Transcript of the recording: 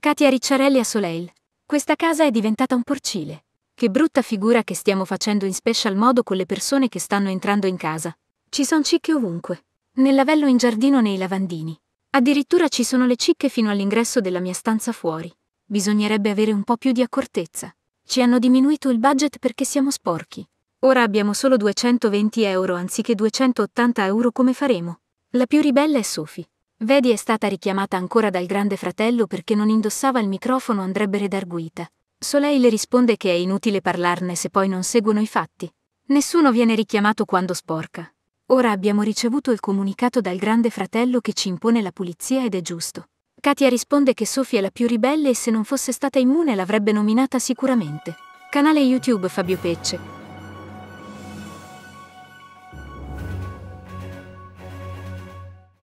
Katia Ricciarelli a Soleil. Questa casa è diventata un porcile. Che brutta figura che stiamo facendo in special modo con le persone che stanno entrando in casa. Ci sono cicche ovunque. Nel lavello in giardino nei lavandini. Addirittura ci sono le cicche fino all'ingresso della mia stanza fuori. Bisognerebbe avere un po' più di accortezza. Ci hanno diminuito il budget perché siamo sporchi. Ora abbiamo solo 220 euro anziché 280 euro come faremo. La più ribella è Sophie. Vedi è stata richiamata ancora dal grande fratello perché non indossava il microfono andrebbe redarguita. Soleil le risponde che è inutile parlarne se poi non seguono i fatti. Nessuno viene richiamato quando sporca. Ora abbiamo ricevuto il comunicato dal grande fratello che ci impone la pulizia ed è giusto. Katia risponde che Sofia è la più ribelle e se non fosse stata immune l'avrebbe nominata sicuramente. Canale YouTube Fabio Pecce.